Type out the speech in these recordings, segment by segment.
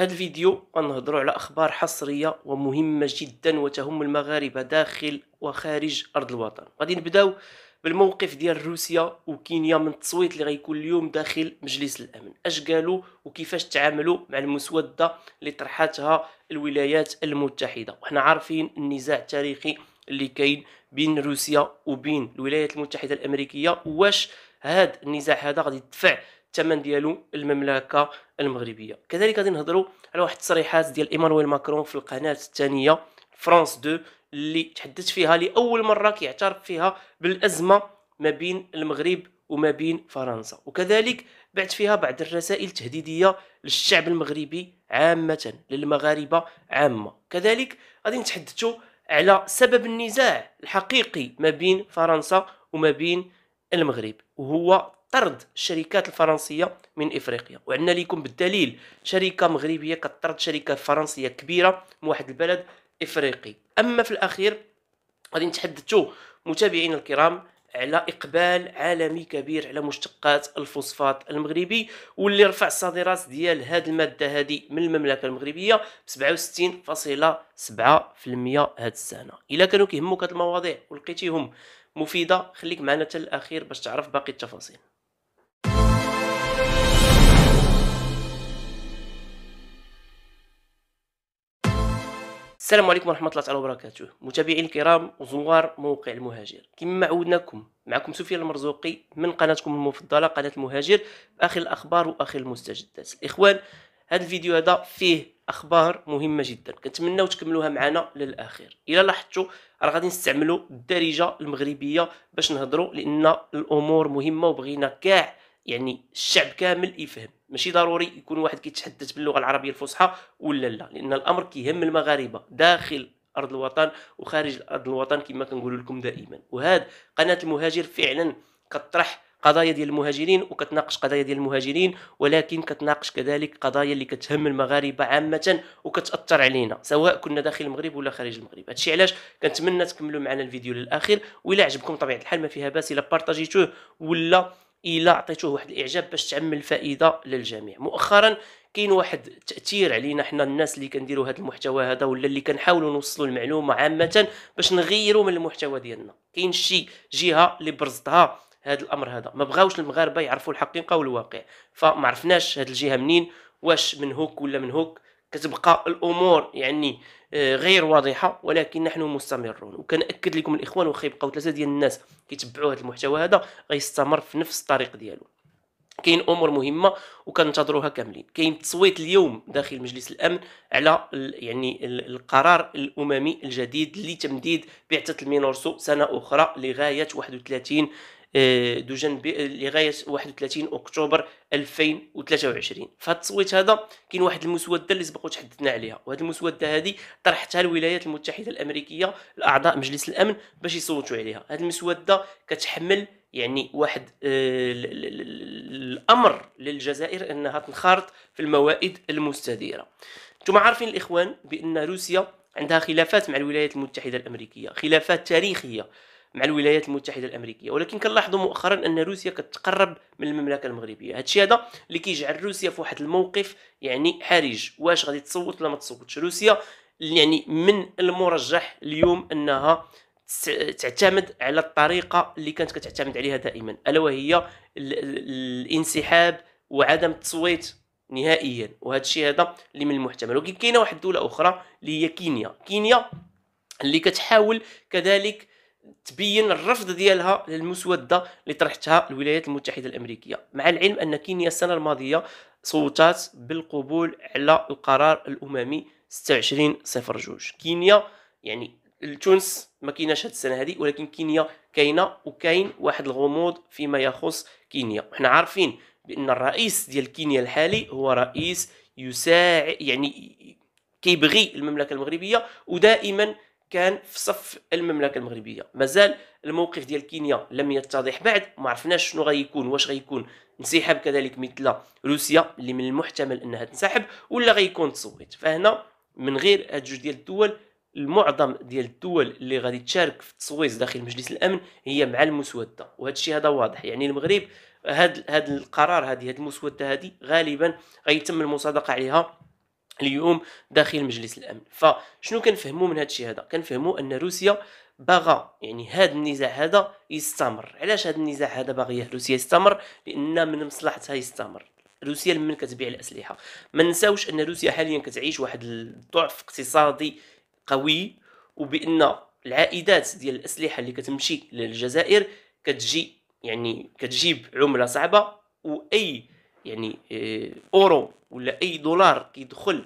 في هذا الفيديو غنهضروا على اخبار حصريه ومهمه جدا وتهم المغاربه داخل وخارج ارض الوطن غادي نبداو بالموقف ديال روسيا وكينيا من التصويت اللي غيكون اليوم داخل مجلس الامن اش قالوا وكيفاش تعاملوا مع المسوده اللي طرحتها الولايات المتحده وحنا عارفين النزاع التاريخي اللي كاين بين روسيا وبين الولايات المتحده الامريكيه واش هاد النزاع هذا غادي يدفع الثمن ديالو المملكه المغربيه كذلك غادي نهضروا على واحد التصريحات ديال ايمانويل ماكرون في القناه الثانيه فرانس 2 اللي تحدث فيها لاول مره كيعترف فيها بالازمه ما بين المغرب وما بين فرنسا وكذلك بعت فيها بعض الرسائل التهديديه للشعب المغربي عامه للمغاربه عامه كذلك غادي نتحدثوا على سبب النزاع الحقيقي ما بين فرنسا وما بين المغرب وهو طرد الشركات الفرنسيه من افريقيا وعندنا لكم بالدليل شركه مغربيه كطرد شركه فرنسيه كبيره من واحد البلد افريقي اما في الاخير غادي نتحدثوا متابعينا الكرام على اقبال عالمي كبير على مشتقات الفوسفات المغربي واللي رفع الصادرات ديال هاد الماده هذه من المملكه المغربيه ب 67.7% هاد السنه الا كانوا كيهموك هاد المواضيع ولقيتيهم مفيده خليك معنا حتى الاخير باش تعرف باقي التفاصيل السلام عليكم ورحمة الله تعالى وبركاته متابعين الكرام وزوار موقع المهاجر كما عودناكم معكم سفيان المرزوقي من قناتكم المفضلة قناة المهاجر بآخر الأخبار وآخر المستجدات الإخوان هذا الفيديو هذا فيه أخبار مهمة جدا كنتمناو تكملوها معنا للآخر إلى لاحظتوا راه غادي نستعملوا الدارجة المغربية باش نهضروا لأن الأمور مهمة وبغينا كاع يعني الشعب كامل يفهم ماشي ضروري يكون واحد كيتحدث باللغه العربيه الفصحى ولا لا لان الامر كيهم المغاربه داخل ارض الوطن وخارج ارض الوطن كما كنقول لكم دائما وهذا قناه المهاجر فعلا كطرح قضايا ديال المهاجرين وكتناقش قضايا ديال المهاجرين ولكن كتناقش كذلك قضايا اللي كتهم المغاربه عامه وكتاثر علينا سواء كنا داخل المغرب ولا خارج المغرب هادشي علاش كنتمنى تكملوا معنا الفيديو للاخير ولا عجبكم طبيعه الحال ما فيها باس الا بارطاجيتوه ولا الا عطيتوه واحد الاعجاب باش تعم الفائده للجميع مؤخرا كاين واحد التاثير علينا حنا الناس اللي كنديروا هذا المحتوى هذا ولا اللي كنحاولوا نوصلوا المعلومه عامه باش نغيروا من المحتوى ديالنا كاين شي جهه اللي برزتها هذا الامر هذا ما بغاوش المغاربه يعرفوا الحقيقه والواقع فما عرفناش هذه الجهه منين واش من هوك ولا من هوك كتبقى الامور يعني غير واضحه ولكن نحن مستمرون وكنأكد لكم الاخوان واخا يبقاو ثلاثه ديال الناس كيتبعوا هذا المحتوى هذا غيستمر في نفس الطريق ديالو كاين امور مهمه وكنتظروها كاملين كاين تصويت اليوم داخل مجلس الامن على يعني القرار الاممي الجديد لتمديد بعثه المينورسو سنه اخرى لغايه 31 دوجان لغايه 31 اكتوبر 2023 فهاد التصويت هذا كاين واحد المسوده اللي سبق وتحدثنا عليها وهاد المسوده هذه طرحتها الولايات المتحده الامريكيه لاعضاء مجلس الامن باش يصوتوا عليها هاد المسوده كتحمل يعني واحد آه، الامر للجزائر انها تنخرط في الموائد المستديره انتم عارفين الاخوان بان روسيا عندها خلافات مع الولايات المتحده الامريكيه خلافات تاريخيه مع الولايات المتحده الامريكيه ولكن كنلاحظوا مؤخرا ان روسيا كتقرب من المملكه المغربيه هذا الشيء هذا اللي كيجعل روسيا في واحد الموقف يعني حرج واش غادي تصوت ولا ما تصوتش روسيا يعني من المرجح اليوم انها تعتمد على الطريقه اللي كانت كتعتمد عليها دائما الا وهي الانسحاب وعدم التصويت نهائيا وهذا الشيء هذا اللي من المحتمل ولكن كاينه واحد الدوله اخرى اللي هي كينيا كينيا اللي كتحاول كذلك تبين الرفض ديالها للمسوده اللي طرحتها الولايات المتحده الامريكيه مع العلم ان كينيا السنه الماضيه صوتات بالقبول على القرار الاممي 2602 كينيا يعني التونس ما كايناش هاد السنه هذه ولكن كينيا كاينه وكاين واحد الغموض فيما يخص كينيا حنا عارفين بان الرئيس ديال كينيا الحالي هو رئيس يساعد يعني كيبغي المملكه المغربيه ودائما كان في صف المملكه المغربيه مازال الموقف ديال كينيا لم يتضح بعد ما عرفناش شنو غيكون واش غيكون انسحاب كذلك مثل روسيا اللي من المحتمل انها تنسحب ولا غيكون تصويت فهنا من غير هاد جوج ديال الدول المعظم ديال الدول اللي غادي تشارك في التصويت داخل مجلس الامن هي مع المسوده وهذا الشيء هذا واضح يعني المغرب هاد هاد القرار هذه هاد المسوده هذه غالبا غيتم المصادقه عليها اليوم داخل مجلس الامن فشنو كنفهموا من هذا الشيء هذا كنفهموا ان روسيا باغا يعني هذا النزاع هذا يستمر علاش هذا النزاع هذا باغيه روسيا يستمر لان من مصلحتها يستمر روسيا من كتبيع الاسلحه ما نساوش ان روسيا حاليا كتعيش واحد الضعف اقتصادي قوي وبان العائدات ديال الاسلحه اللي كتمشي للجزائر كتجي يعني كتجيب عمله صعبه واي يعني آه، اورو ولا اي دولار كيدخل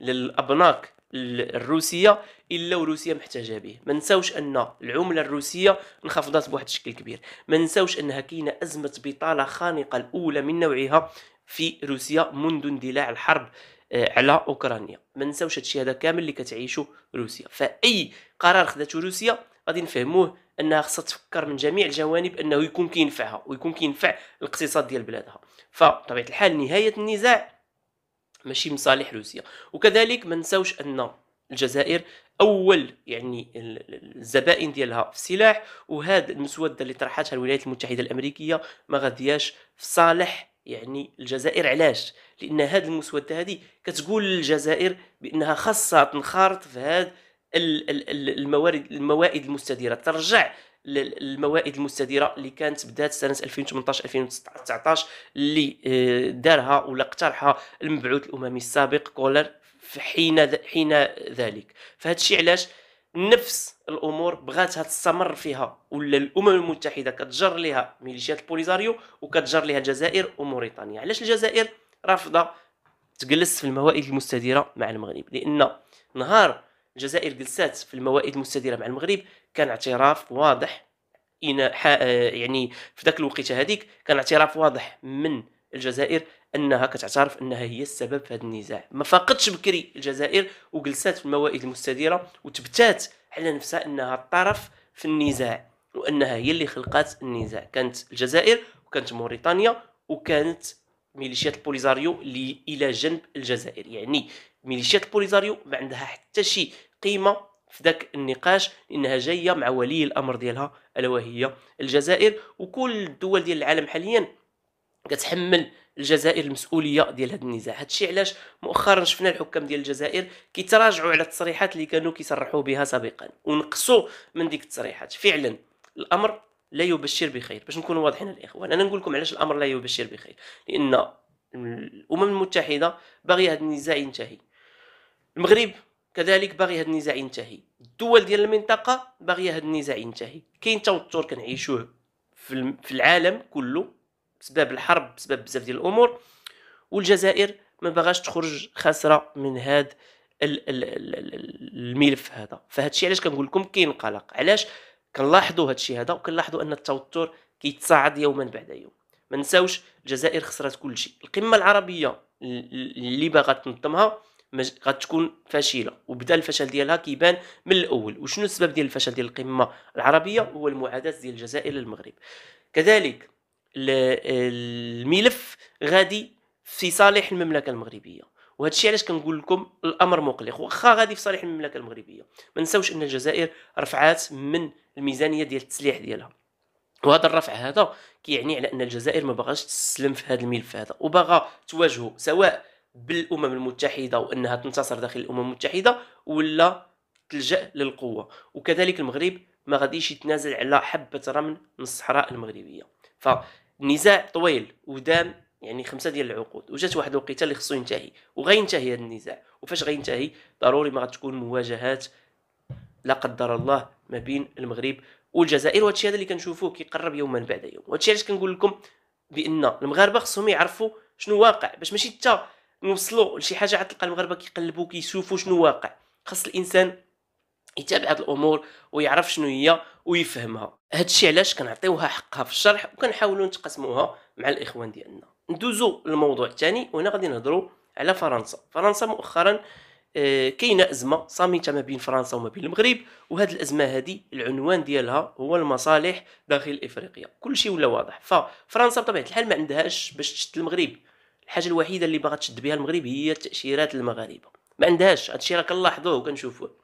للابناك الروسيه الا وروسيا محتاجه به ما نساوش ان العمله الروسيه انخفضت بواحد الشكل كبير ما نساوش انها كاينه ازمه بطاله خانقه الاولى من نوعها في روسيا منذ اندلاع الحرب آه، على اوكرانيا ما نساوش هادشي هذا كامل اللي كتعيشه روسيا فاي قرار خذته روسيا غادي نفهموه انها خصها تفكر من جميع الجوانب انه يكون كينفعها ويكون كينفع الاقتصاد ديال بلادها فبطبيعه الحال نهايه النزاع ماشي من صالح روسيا وكذلك ما نساوش ان الجزائر اول يعني الزبائن ديالها في السلاح وهذا المسوده اللي طرحتها الولايات المتحده الامريكيه ما غادياش في صالح يعني الجزائر علاش لان هذه المسوده هذه كتقول للجزائر بانها خاصها تنخرط في هذا الموارد الموائد المستديره ترجع الموائد المستديره اللي كانت بدات سنه 2018 2019 اللي آه، دارها ولا اقترحها المبعوث الاممي السابق كولر في حين حين ذلك فهذا الشيء علاش نفس الامور بغاتها تستمر فيها ولا الامم المتحده كتجر لها ميليشيات البوليزاريو وكتجر لها الجزائر وموريتانيا علاش الجزائر رافضه تجلس في الموائد المستديره مع المغرب لان نهار الجزائر جلسات في الموائد المستديره مع المغرب كان اعتراف واضح آه، يعني في ذاك الوقيته هذيك كان اعتراف واضح من الجزائر انها كتعترف انها هي السبب في هذا النزاع ما فاقتش بكري الجزائر وجلسات في الموائد المستديره وتبتات على نفسها انها الطرف في النزاع وانها هي اللي خلقت النزاع كانت الجزائر وكانت موريتانيا وكانت ميليشيات البوليزاريو اللي الى جنب الجزائر يعني ميليشيات البوليزاريو ما عندها حتى شي قيمه في ذاك النقاش لانها جايه مع ولي الامر ديالها الا وهي الجزائر وكل الدول ديال العالم حاليا كتحمل الجزائر المسؤوليه ديال هذا النزاع هادشي علاش مؤخرا شفنا الحكام ديال الجزائر كيتراجعوا على التصريحات اللي كانوا كيصرحوا بها سابقا ونقصوا من ديك التصريحات فعلا الامر لا يبشر بخير باش نكون واضحين الاخوان انا نقول لكم علاش الامر لا يبشر بخير لان الامم المتحده باغيه هذا النزاع ينتهي المغرب كذلك باغي هذا النزاع ينتهي الدول ديال المنطقه باغيه هذا النزاع ينتهي كاين توتر كنعيشوه في العالم كله بسبب الحرب بسبب بزاف ديال الامور والجزائر ما باغاش تخرج خاسره من هذا الملف هذا فهذا الشيء علاش كنقول لكم كاين قلق علاش كنلاحظوا هذا الشيء هذا وكنلاحظوا ان التوتر كيتصاعد يوما بعد يوم ما نساوش الجزائر خسرت كل شيء القمه العربيه اللي باغا تنظمها غتكون فاشله وبدا الفشل ديالها كيبان من الاول وشنو السبب ديال الفشل ديال القمه العربيه هو المعاداه ديال الجزائر للمغرب كذلك الملف غادي في صالح المملكه المغربيه وهذا الشيء علاش كنقول لكم الامر مقلق واخا غادي في صالح المملكه المغربيه ما نساوش ان الجزائر رفعات من الميزانيه ديال التسليح ديالها وهذا الرفع هذا كيعني على ان الجزائر ما باغاش تستسلم في هذا الملف هذا وباغا تواجهه سواء بالامم المتحده وانها تنتصر داخل الامم المتحده ولا تلجا للقوه وكذلك المغرب ما غاديش يتنازل على حبه رمل من الصحراء المغربيه فالنزاع طويل ودام يعني خمسه ديال العقود وجات واحد الوقيته اللي خصو ينتهي وغينتهي هذا النزاع وفاش غينتهي ضروري ما غتكون مواجهات لا قدر الله ما بين المغرب والجزائر وهادشي هذا اللي كنشوفوه كيقرب يوما بعد يوم وهادشي علاش كنقول لكم بان المغاربه خصهم يعرفوا شنو واقع باش ماشي حتى نوصلوا لشي حاجه تلقى المغاربه كيقلبوا كيشوفوا شنو واقع خاص الانسان يتابع هاد الامور ويعرف شنو هي ويفهمها هادشي علاش كنعطيوها حقها في الشرح وكنحاولوا نتقاسموها مع الاخوان ديالنا ندوزو للموضوع الثاني وهنا غادي نهضروا على فرنسا فرنسا مؤخرا آه، كاينه ازمه صامته ما بين فرنسا وما بين المغرب وهاد الازمه هادي العنوان ديالها هو المصالح داخل افريقيا كلشي ولا واضح ففرنسا بطبيعه الحال ما عندهاش باش تشد المغرب الحاجه الوحيده اللي باغا تشد بها المغرب هي التاشيرات المغاربه ما عندهاش هادشي راه كنلاحظوه وكنشوفوه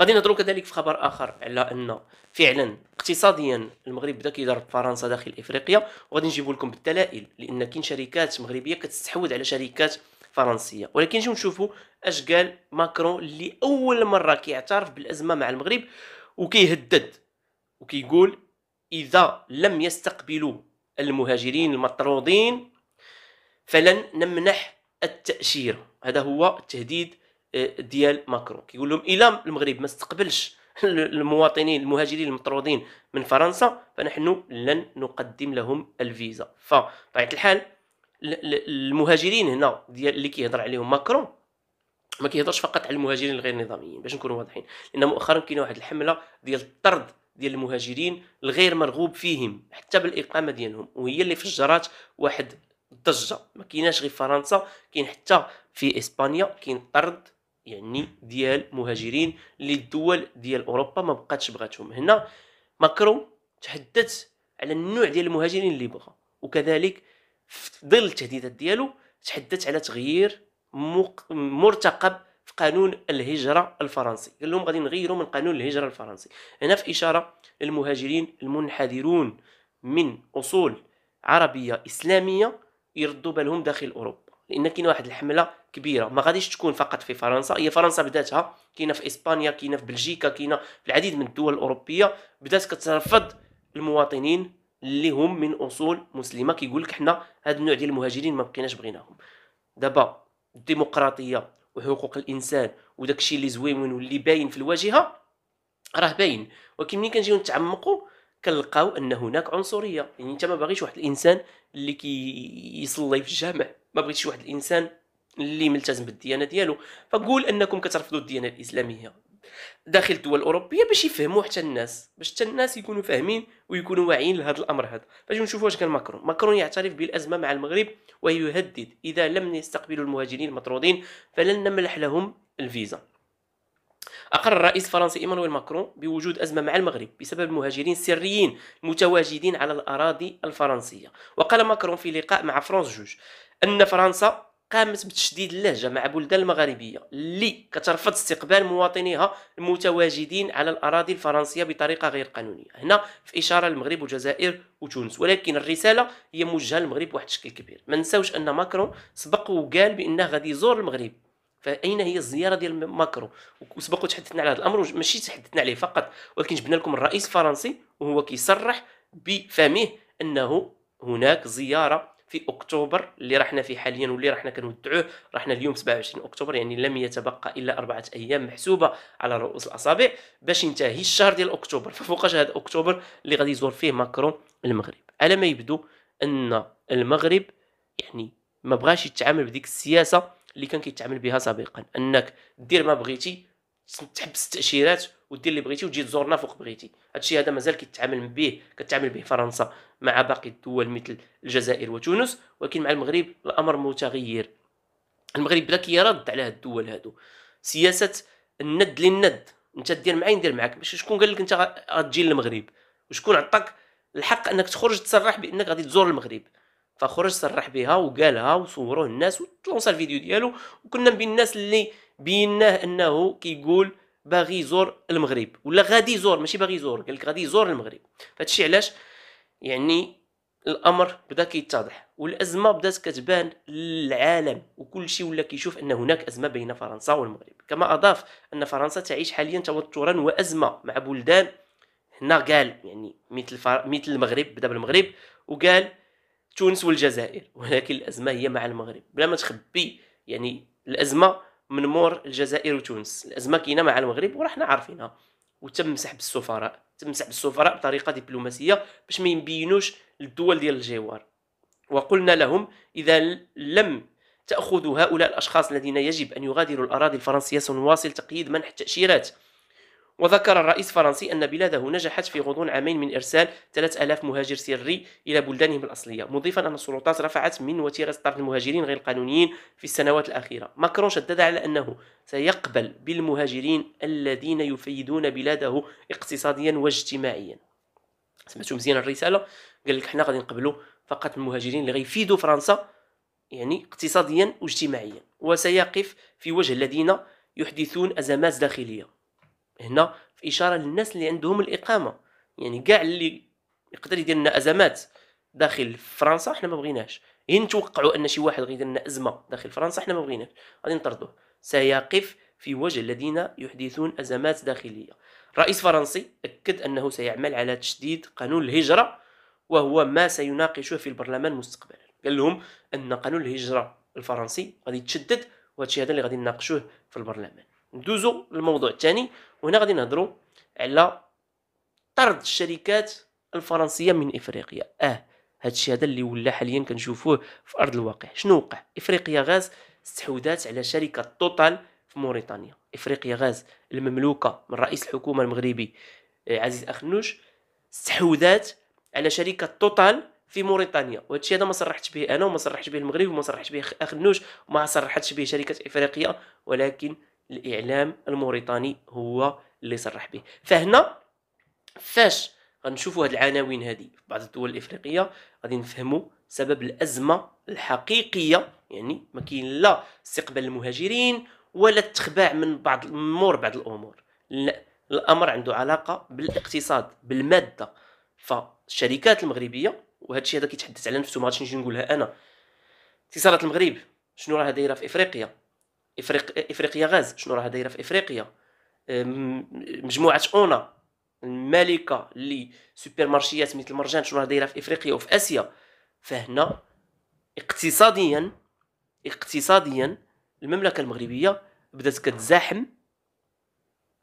غادي نهضروا كذلك في خبر اخر على ان فعلا اقتصاديا المغرب بدا كيضرب فرنسا داخل افريقيا وغادي نجيب لكم بالدلائل لان كاين شركات مغربيه كتستحوذ على شركات فرنسيه ولكن نجيو نشوفوا اش قال ماكرون اللي اول مره كيعترف بالازمه مع المغرب وكيهدد وكيقول اذا لم يستقبلوا المهاجرين المطرودين فلن نمنح التاشيره هذا هو التهديد آه، ديال ماكرون كيقول لهم الى المغرب ما استقبلش المواطنين المهاجرين المطرودين من فرنسا فنحن لن نقدم لهم الفيزا فبطبيعه الحال المهاجرين هنا ديال اللي كيهضر عليهم ماكرون ما كيهضرش فقط على المهاجرين الغير نظاميين باش نكونوا واضحين لان مؤخرا كاينه واحد الحمله ديال الطرد ديال المهاجرين الغير مرغوب فيهم حتى بالاقامه ديالهم وهي اللي فجرات واحد الضجه ما كايناش غير فرنسا كاين حتى في اسبانيا كاين طرد يعني ديال مهاجرين للدول ديال اوروبا ما بقاتش بغاتهم هنا ماكرون تحدث على النوع ديال المهاجرين اللي بغا وكذلك في ظل التهديدات ديالو تحدث على تغيير مرتقب في قانون الهجرة الفرنسي قال لهم غادي نغيروا من قانون الهجرة الفرنسي هنا في إشارة للمهاجرين المنحدرون من أصول عربية إسلامية يردوا بالهم داخل اوروبا لان كاين واحد الحمله كبيره ما غاديش تكون فقط في فرنسا هي فرنسا بداتها كاينه في اسبانيا كاينه في بلجيكا كاينه في العديد من الدول الاوروبيه بدات كترفض المواطنين اللي هم من اصول مسلمه كيقول لك حنا هاد النوع ديال المهاجرين ما بقيناش بغيناهم دابا الديمقراطيه وحقوق الانسان وداكشي اللي زوين واللي باين في الواجهه راه باين ولكن ملي كنجيو نتعمقوا كنلقاو ان هناك عنصريه يعني انت ما باغيش واحد الانسان اللي كيصلي كي في الجامع ما بغيتش واحد الانسان اللي ملتزم بالديانه ديالو فقول انكم كترفضوا الديانه الاسلاميه داخل الدول الاوروبيه باش يفهموا حتى الناس باش حتى الناس يكونوا فاهمين ويكونوا واعيين لهذا الامر هذا باش نشوفوا واش كان ماكرون ماكرون يعترف بالازمه مع المغرب ويهدد اذا لم يستقبلوا المهاجرين المطرودين فلن نمنح لهم الفيزا أقر الرئيس الفرنسي إيمانويل ماكرون بوجود أزمة مع المغرب بسبب المهاجرين السريين المتواجدين على الأراضي الفرنسية وقال ماكرون في لقاء مع فرانس جوج أن فرنسا قامت بتشديد اللهجه مع بلدان المغاربيه اللي كترفض استقبال مواطنيها المتواجدين على الاراضي الفرنسيه بطريقه غير قانونيه هنا في اشاره للمغرب والجزائر وتونس ولكن الرساله هي موجهه للمغرب بواحد الشكل كبير ما نساوش ان ماكرون سبق وقال بانه غادي يزور المغرب فاين هي الزياره ديال ماكرو وسبق وتحدثنا على هذا الامر ماشي تحدثنا عليه فقط ولكن جبنا لكم الرئيس الفرنسي وهو كيصرح بفمه انه هناك زياره في اكتوبر اللي رحنا فيه حاليا واللي رحنا كنودعوه رحنا اليوم 27 اكتوبر يعني لم يتبقى الا اربعه ايام محسوبه على رؤوس الاصابع باش ينتهي الشهر ديال اكتوبر ففوقاش هذا اكتوبر اللي غادي يزور فيه ماكرون المغرب على ما يبدو ان المغرب يعني ما بغاش يتعامل بديك السياسه اللي كان كيتعامل بها سابقا انك دير ما بغيتي تحبس التاشيرات ودير اللي بغيتي وتجي تزورنا فوق بغيتي هادشي هذا مازال كيتعامل به كتعامل به فرنسا مع باقي الدول مثل الجزائر وتونس ولكن مع المغرب الامر متغير المغرب بدا كيرد على هاد الدول هادو سياسه الند للند انت دير معايا ندير معاك باش شكون قال لك انت غتجي للمغرب وشكون عطاك الحق انك تخرج تصرح بانك غادي تزور المغرب فخرج صرح بها وقالها وصوروه الناس وتلونسا الفيديو ديالو وكنا من بين الناس اللي بيناه انه كيقول باغي يزور المغرب ولا غادي يزور ماشي باغي يزور قال لك غادي يزور المغرب فهادشي علاش يعني الامر بدا كيتضح والازمه بدات كتبان للعالم وكلشي ولا كيشوف ان هناك ازمه بين فرنسا والمغرب كما اضاف ان فرنسا تعيش حاليا توترا وازمه مع بلدان هنا قال يعني مثل فر... مثل المغرب بدا بالمغرب وقال تونس والجزائر ولكن الازمه هي مع المغرب بلا ما تخبي يعني الازمه من مور الجزائر وتونس الازمه كاينه مع المغرب وراحنا عارفينها وتم سحب السفراء تم سحب السفراء بطريقه دبلوماسيه باش ما يبينوش الدول ديال الجوار وقلنا لهم اذا لم تاخذوا هؤلاء الاشخاص الذين يجب ان يغادروا الاراضي الفرنسيه سنواصل تقييد منح التاشيرات وذكر الرئيس الفرنسي أن بلاده نجحت في غضون عامين من إرسال 3000 مهاجر سري إلى بلدانهم الأصلية مضيفا أن السلطات رفعت من وتيرة طرد المهاجرين غير القانونيين في السنوات الأخيرة ماكرون شدد على أنه سيقبل بالمهاجرين الذين يفيدون بلاده اقتصاديا واجتماعيا سمعتوا مزيان الرسالة قال لك حنا غادي نقبلوا فقط المهاجرين اللي غيفيدوا فرنسا يعني اقتصاديا واجتماعيا وسيقف في وجه الذين يحدثون أزمات داخلية هنا في اشاره للناس اللي عندهم الاقامه يعني كاع اللي يقدر يدير لنا ازمات داخل فرنسا حنا ما بغيناش ان توقعوا ان شي واحد غيدير لنا ازمه داخل فرنسا حنا ما بغيناش غادي نطردوه سيقف في وجه الذين يحدثون ازمات داخليه رئيس فرنسي اكد انه سيعمل على تشديد قانون الهجره وهو ما سيناقشه في البرلمان مستقبلا قال لهم ان قانون الهجره الفرنسي غادي يتشدد وهذا الشيء هذا اللي غادي نناقشوه في البرلمان ندوزو للموضوع الثاني وهنا غادي نهضروا على طرد الشركات الفرنسيه من افريقيا اه هذا الشيء هذا اللي ولا حاليا كنشوفوه في ارض الواقع شنو وقع افريقيا غاز استحوذات على شركه توتال في موريتانيا افريقيا غاز المملوكه من رئيس الحكومه المغربي آه، عزيز اخنوش استحوذات على شركه توتال في موريتانيا وهذا الشيء هذا ما صرحتش به انا وما صرحتش به المغرب وما صرحتش به اخنوش وما صرحتش به شركه افريقيا ولكن الاعلام الموريتاني هو اللي صرح به فهنا فاش غنشوفوا هاد العناوين هذه في بعض الدول الافريقيه غادي نفهموا سبب الازمه الحقيقيه يعني ما كاين لا استقبال المهاجرين ولا التخباع من بعض مور بعض الامور لا الامر عنده علاقه بالاقتصاد بالماده فالشركات المغربيه وهذا الشيء هذا كيتحدث على نفسه ما غاديش نجي نقولها انا اتصالات المغرب شنو راه دايره في افريقيا افريقيا افريقيا غاز شنو راه دايره في افريقيا مجموعه اونا المالكه اللي سوبر مارشيات مثل المرجان شنو راه دايره في افريقيا وفي اسيا فهنا اقتصاديا اقتصاديا المملكه المغربيه بدات كتزاحم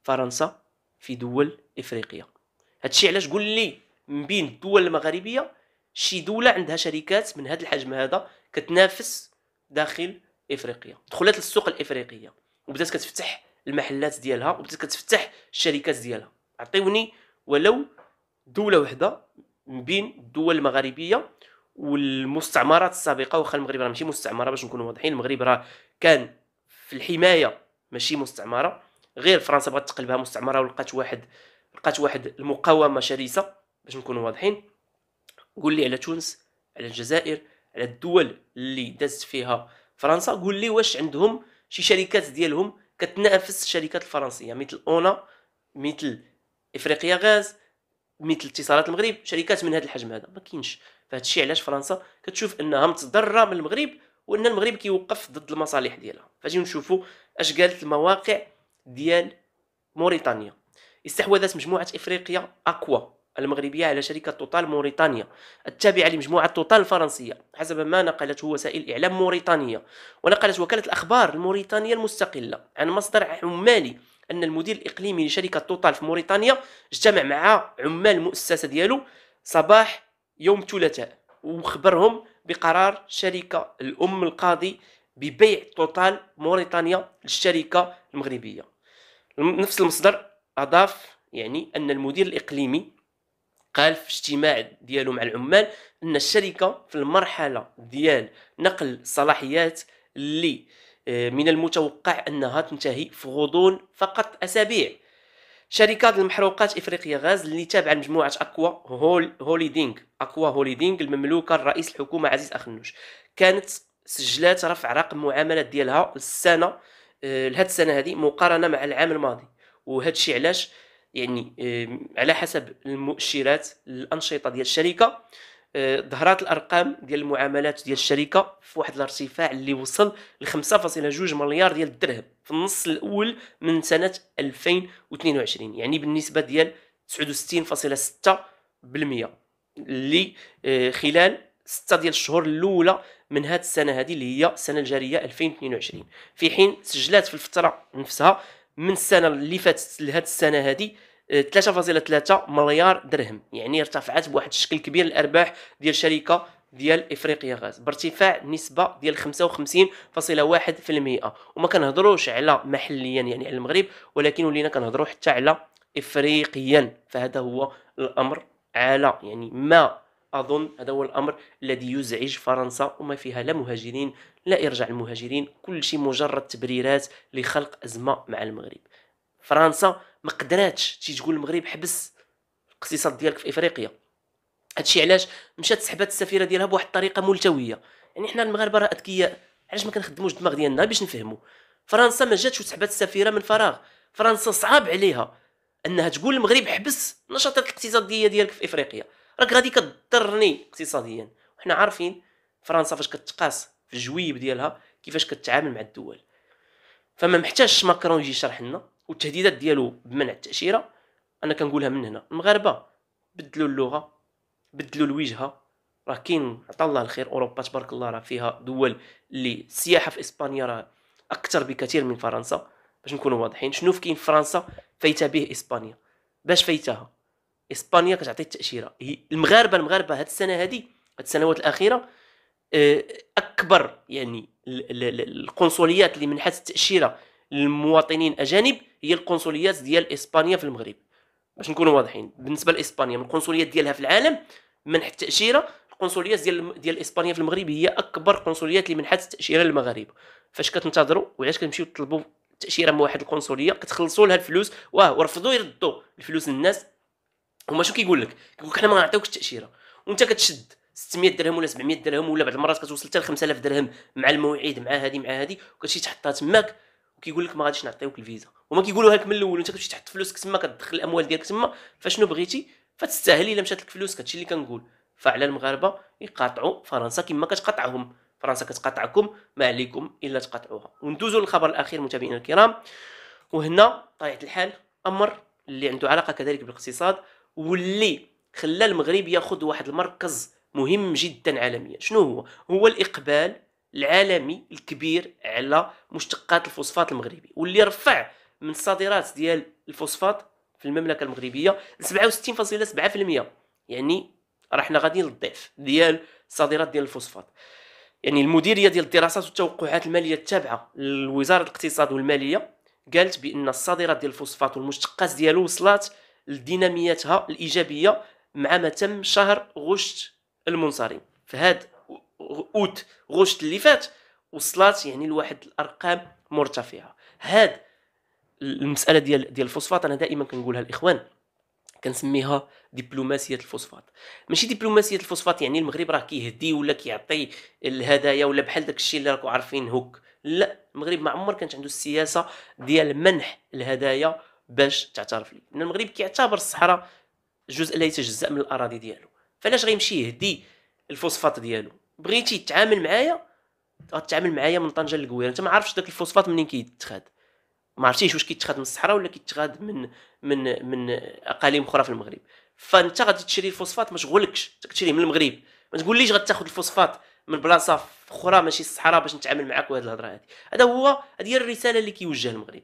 فرنسا في دول افريقيا هادشي علاش قول لي من بين الدول المغربيه شي دوله عندها شركات من هذا الحجم هذا كتنافس داخل افريقيا دخلت للسوق الافريقيه وبدات كتفتح المحلات ديالها وبدات كتفتح الشركات ديالها عطيوني ولو دوله وحده من بين الدول المغاربيه والمستعمرات السابقه واخا المغرب راه ماشي مستعمره باش نكونوا واضحين المغرب راه كان في الحمايه ماشي مستعمره غير فرنسا بغات تقلبها مستعمره ولقات واحد لقات واحد المقاومه شرسه باش نكونوا واضحين قول لي على تونس على الجزائر على الدول اللي دازت فيها فرنسا قول لي واش عندهم شي شركات ديالهم كتنافس الشركات الفرنسيه مثل اونا مثل افريقيا غاز مثل اتصالات المغرب شركات من هذا الحجم هذا ما كاينش فهاد الشيء علاش فرنسا كتشوف انها متضرره من المغرب وان المغرب كيوقف ضد المصالح ديالها فاجي نشوفوا اش قالت المواقع ديال موريتانيا استحوذت مجموعه افريقيا اكوا المغربية على شركة توتال موريتانيا التابعة لمجموعة توتال الفرنسية حسب ما نقلته وسائل إعلام موريتانية ونقلت وكالة الأخبار الموريتانية المستقلة عن مصدر عمالي أن المدير الإقليمي لشركة توتال في موريتانيا اجتمع مع عمال المؤسسة ديالو صباح يوم ثلاثاء وخبرهم بقرار شركة الأم القاضي ببيع توتال موريتانيا للشركة المغربية نفس المصدر أضاف يعني أن المدير الإقليمي قال في اجتماع ديالو مع العمال ان الشركه في المرحله ديال نقل صلاحيات اللي آه، من المتوقع انها تنتهي في غضون فقط اسابيع شركه المحروقات افريقيا غاز اللي تابعه لمجموعه اكوا هول هوليدينغ اكوا هوليدينغ المملوكه لرئيس الحكومه عزيز اخنوش كانت سجلات رفع رقم المعاملات ديالها السنه آه، لهاد السنه هذه مقارنه مع العام الماضي وهذا الشيء علاش يعني على حسب المؤشرات الانشطه ديال الشركه آه، ظهرت الارقام ديال المعاملات ديال الشركه في واحد الارتفاع اللي وصل ل 5.2 مليار ديال الدرهم في النص الاول من سنه 2022 يعني بالنسبه ديال 69.6% اللي آه، خلال 6 ديال الشهور الاولى من هذه السنه هذه اللي هي السنه الجاريه 2022 في حين سجلات في الفتره نفسها من السنه اللي فاتت لهاد السنه هذه آه، 3.3 مليار درهم يعني ارتفعت بواحد الشكل كبير الارباح ديال شركه ديال افريقيا غاز بارتفاع نسبه ديال 55.1% وما كنهضروش على محليا يعني على المغرب ولكن ولينا كنهضروا حتى على افريقيا فهذا هو الامر على يعني ما اظن هذا هو الامر الذي يزعج فرنسا وما فيها لا مهاجرين لا ارجاع المهاجرين كل شيء مجرد تبريرات لخلق ازمه مع المغرب فرنسا ما قدراتش تجي تقول المغرب حبس الاقتصاد ديالك في افريقيا هادشي علاش مشات سحبات السفيره ديالها بواحد الطريقه ملتويه يعني حنا المغاربه راه اذكياء علاش ما كنخدموش الدماغ ديالنا باش نفهموا فرنسا ما جاتش وسحبات السفيره من فراغ فرنسا صعاب عليها انها تقول المغرب حبس نشاطات الاقتصاديه ديالك في افريقيا راك غادي كضرني اقتصاديا وحنا عارفين فرنسا فاش كتقاس في الجويب ديالها كيفاش كتعامل مع الدول فما محتاجش ماكرون يجي يشرح لنا والتهديدات ديالو بمنع التاشيره انا كنقولها من هنا المغاربه بدلوا اللغه بدلوا الوجهه راه كاين عطا الله الخير اوروبا تبارك الله راه فيها دول اللي السياحه في اسبانيا راه اكثر بكثير من فرنسا باش نكونوا واضحين شنو كاين في فرنسا فايته به اسبانيا باش فايتها اسبانيا كتعطي التاشيره المغاربه المغاربه هذه السنه هذه هذه السنوات الاخيره آه، اكبر يعني القنصليات اللي منحت التاشيره للمواطنين الاجانب هي القنصليات ديال اسبانيا في المغرب باش نكونوا واضحين بالنسبه لاسبانيا من القنصليات ديالها في العالم منح التاشيره القنصليات ديال ديال اسبانيا في المغرب هي اكبر قنصليات اللي منحت التاشيره للمغاربه فاش كتنتظروا وعلاش كتمشيو تطلبوا تاشيره من واحد القنصليه كتخلصوا لها الفلوس واه ورفضوا يردوا الفلوس للناس هما شو كيقول لك كيقول لك حنا ما غنعطيوكش التاشيره وانت كتشد 600 درهم ولا 700 درهم ولا بعض المرات كتوصل حتى ل 5000 درهم مع المواعيد مع هذه مع هذه وكتمشي تحطها تماك وكيقول لك ما غاديش نعطيوك الفيزا وما كيقولوها لك من الاول انت كتمشي تحط فلوسك تما كتدخل الاموال ديالك تما فشنو بغيتي فتستاهل الا مشات لك فلوسك هادشي اللي كنقول فعلى المغاربه يقاطعوا فرنسا كما كتقاطعهم فرنسا كتقاطعكم ما عليكم الا تقاطعوها وندوزو للخبر الاخير متابعينا الكرام وهنا طبيعه الحال امر اللي عنده علاقه كذلك بالاقتصاد واللي خلى المغرب ياخذ واحد المركز مهم جدا عالميا شنو هو هو الاقبال العالمي الكبير على مشتقات الفوسفات المغربي واللي رفع من الصادرات ديال الفوسفات في المملكه المغربيه 67.7% يعني راه حنا غاديين للضعف ديال الصادرات ديال الفوسفات يعني المديريه ديال الدراسات والتوقعات الماليه التابعه لوزاره الاقتصاد والماليه قالت بان الصادرات ديال الفوسفات والمشتقات ديالو وصلت لديناميتها الايجابيه مع ما تم شهر غشت المنصرم فهاد اوت غشت اللي فات وصلات يعني لواحد الارقام مرتفعه هاد المساله ديال ديال الفوسفات انا دائما كنقولها للاخوان كنسميها دبلوماسيه الفوسفات ماشي دبلوماسيه الفوسفات يعني المغرب راه كيهدي ولا كيعطي الهدايا ولا بحال داك الشيء اللي راكم عارفين هوك لا المغرب ما عمر كانت عنده السياسه ديال منح الهدايا باش تعترف لي لان المغرب كيعتبر الصحراء جزء لا يتجزا من الاراضي ديالو فلاش غيمشي يهدي الفوسفات ديالو بغيتي أه، تتعامل معايا غتعامل معايا من طنجه للقويره انت ما عرفتش داك الفوسفات منين كيتخاد ما عرفتيش واش كيتخاد من الصحراء ولا كيتخاد من من من اقاليم اخرى في المغرب فانت غادي تشري الفوسفات ما شغلكش تشريه من المغرب ما تقوليش غتاخد الفوسفات من بلاصه اخرى ماشي الصحراء باش نتعامل معاك وهاد الهضره هادي هذا هو هذه هي الرساله اللي كيوجه المغرب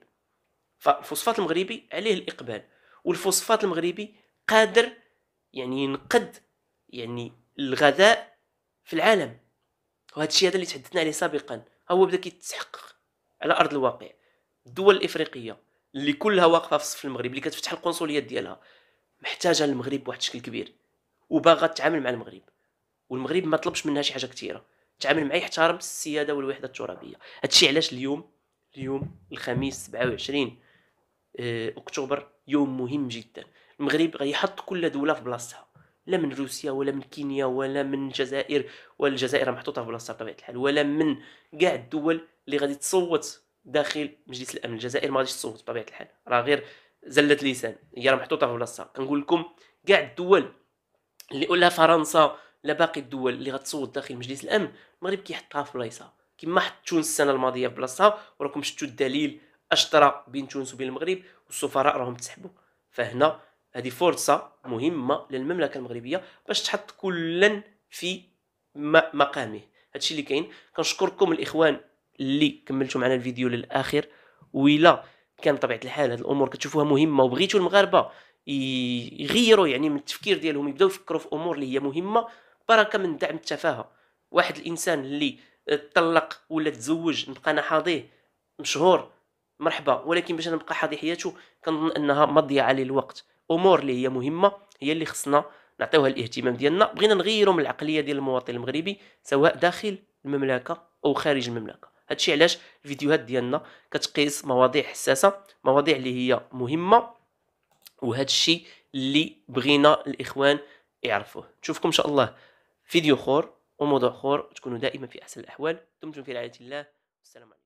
فالفوسفات المغربي عليه الاقبال والفوسفات المغربي قادر يعني ينقد يعني الغذاء في العالم وهذا الشيء هذا اللي تحدثنا عليه سابقا هو بدا كيتحقق على ارض الواقع الدول الافريقيه اللي كلها واقفه في الصف المغرب اللي كتفتح القنصليات ديالها محتاجه المغرب بواحد الشكل كبير وباغا تتعامل مع المغرب والمغرب ما طلبش منها شي حاجه كثيره تعامل معاه يحترم السياده والوحده الترابيه هادشي علاش اليوم اليوم الخميس 27 آه، اكتوبر يوم مهم جدا المغرب غيحط كل دوله في بلاصتها لا من روسيا ولا من كينيا ولا من الجزائر والجزائر محطوطه في بلاصتها بطبيعه الحال ولا من كاع الدول اللي غادي تصوت داخل مجلس الامن الجزائر ما غاديش تصوت بطبيعه الحال راه غير زله لسان هي راه محطوطه في بلاصتها كنقول لكم كاع الدول اللي ولا فرنسا لا باقي الدول اللي غتصوت داخل مجلس الامن المغرب كيحطها في بلايصها كما حط تونس السنه الماضيه في بلاصتها وراكم شفتوا الدليل اشترى بين تونس وبين المغرب والسفراء راهم تسحبوا فهنا هذه فرصه مهمه للمملكه المغربيه باش تحط كلا في مقامه هادشي اللي كاين كنشكركم الاخوان اللي كملتوا معنا الفيديو للاخر ولا كان طبيعه الحال هاد الامور كتشوفوها مهمه وبغيتوا المغاربه يغيروا يعني من التفكير ديالهم يبداو يفكروا في امور اللي هي مهمه بركه من دعم التفاهه واحد الانسان اللي طلق ولا تزوج نبقى نحاضيه مشهور مرحبا ولكن باش نبقى حاضي حياته كنظن انها مضيعه للوقت امور اللي هي مهمه هي اللي خصنا نعطيوها الاهتمام ديالنا بغينا نغيروا من العقليه ديال المواطن المغربي سواء داخل المملكه او خارج المملكه هادشي علاش الفيديوهات ديالنا كتقيس مواضيع حساسه مواضيع اللي هي مهمه وهادشي اللي بغينا الاخوان يعرفوه نشوفكم ان شاء الله فيديو اخر وموضوع اخر تكونوا دائما في احسن الاحوال دمتم في رعايه الله والسلام عليكم